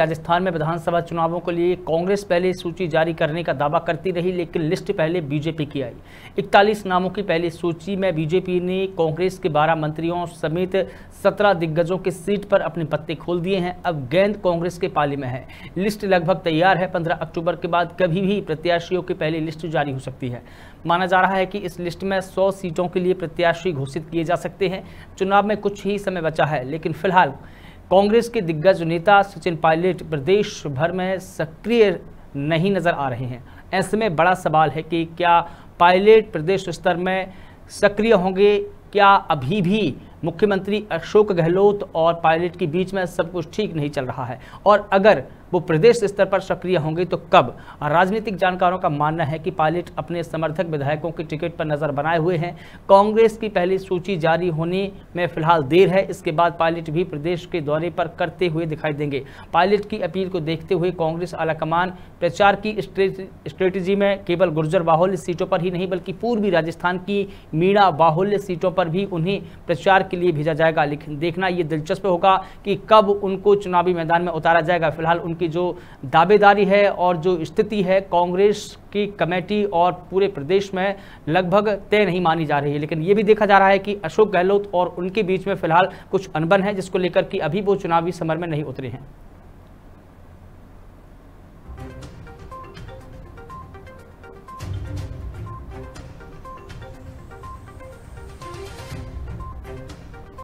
राजस्थान में विधानसभा चुनावों के लिए कांग्रेस पहले सूची जारी करने का दावा करती रही लेकिन लिस्ट पहले बीजेपी की आई 41 नामों की पहली सूची में बीजेपी ने कांग्रेस के 12 मंत्रियों समेत 17 दिग्गजों के सीट पर अपने पत्ते खोल दिए हैं अब गेंद कांग्रेस के पाले में है लिस्ट लगभग तैयार है पंद्रह अक्टूबर के बाद कभी भी प्रत्याशियों की पहली लिस्ट जारी हो सकती है माना जा रहा है कि इस लिस्ट में सौ सीटों के लिए प्रत्याशी घोषित किए जा सकते हैं चुनाव में कुछ ही समय बचा है लेकिन फिलहाल कांग्रेस के दिग्गज नेता सचिन पायलट प्रदेश भर में सक्रिय नहीं नज़र आ रहे हैं ऐसे में बड़ा सवाल है कि क्या पायलट प्रदेश स्तर में सक्रिय होंगे क्या अभी भी मुख्यमंत्री अशोक गहलोत और पायलट के बीच में सब कुछ ठीक नहीं चल रहा है और अगर वो प्रदेश स्तर पर सक्रिय होंगे तो कब राजनीतिक जानकारों का मानना है कि पायलट अपने समर्थक विधायकों की टिकट पर नज़र बनाए हुए हैं कांग्रेस की पहली सूची जारी होने में फिलहाल देर है इसके बाद पायलट भी प्रदेश के दौरे पर करते हुए दिखाई देंगे पायलट की अपील को देखते हुए कांग्रेस आलाकमान प्रचार की स्ट्रेटजी में केवल गुर्जर बाहुल्य सीटों पर ही नहीं बल्कि पूर्वी राजस्थान की मीणा बाहुल्य सीटों पर भी उन्हें प्रचार के लिए भेजा जाएगा लेकिन देखना ये दिलचस्प होगा कि कब उनको चुनावी मैदान में उतारा जाएगा फिलहाल उनकी जो दावेदारी है और जो स्थिति है कांग्रेस की कमेटी और पूरे प्रदेश में लगभग तय नहीं मानी जा रही है लेकिन ये भी देखा जा रहा है कि अशोक गहलोत और उनके बीच में फिलहाल कुछ अनबन है जिसको लेकर कि अभी वो चुनावी समर में नहीं उतरे हैं